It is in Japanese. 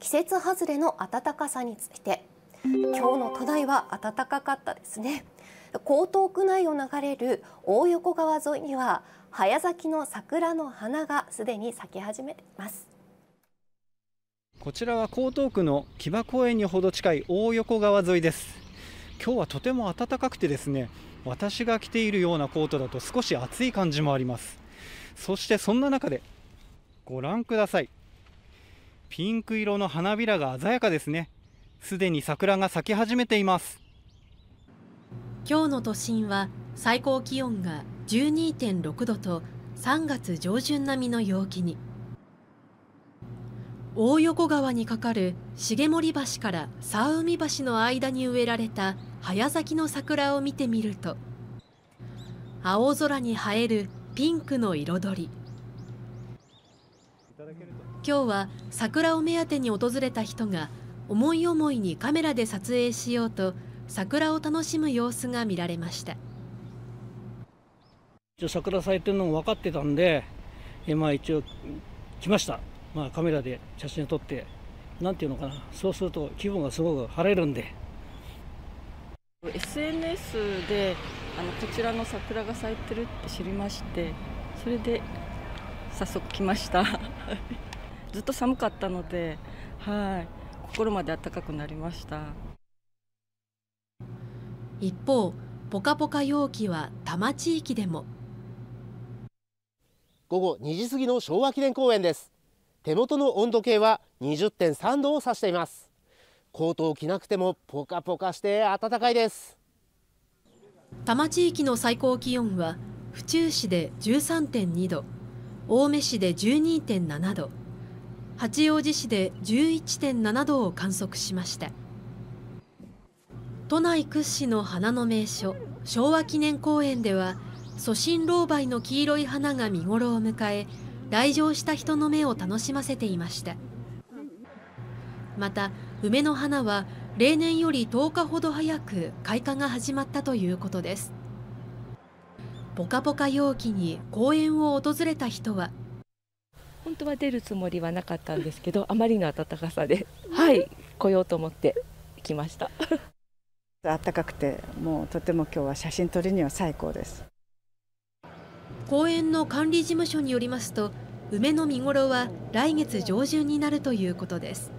季節外れの暖かさについて今日の都内は暖かかったですね江東区内を流れる大横川沿いには早咲きの桜の花がすでに咲き始めていますこちらは江東区の木場公園にほど近い大横川沿いです今日はとても暖かくてですね私が着ているようなコートだと少し暑い感じもありますそしてそんな中でご覧くださいピンク色の花びらが鮮やかですね。すでに桜が咲き始めています。今日の都心は最高気温が12.6度と3月上旬並みの陽気に。大横川に架かる重森橋から沢海橋の間に植えられた早咲きの桜を見てみると青空に映えるピンクの彩り今日は桜を目当てに訪れた人が思い思いにカメラで撮影しようと桜を楽しむ様子が見られました桜咲いてるのも分かってたんで、えまあ、一応来ました、まあ、カメラで写真を撮ってなんていうのかなそうすると気分がすごく晴れるんで SNS であのこちらの桜が咲いてるって知りましてそれで早速来ましたずっと寒かったので、はい、心まで暖かくなりました一方ぽかぽか陽気は多摩地域でも午後2時過ぎの昭和記念公園です手元の温度計は20.3度を指していますコートを着なくてもぽかぽかして暖かいです多摩地域の最高気温は府中市で13.2度青梅市で12.7度八王子市で11.7度を観測しました都内屈指の花の名所昭和記念公園では祖神老梅の黄色い花が見頃を迎え来場した人の目を楽しませていましたまた梅の花は例年より10日ほど早く開花が始まったということですぽかぽか陽気に公園を訪れた人は本当は出るつもりはなかったんですけどあまりの暖かさではい来ようと思って来ました暖かくてもうとても今日は写真撮るには最高です公園の管理事務所によりますと梅の見頃は来月上旬になるということです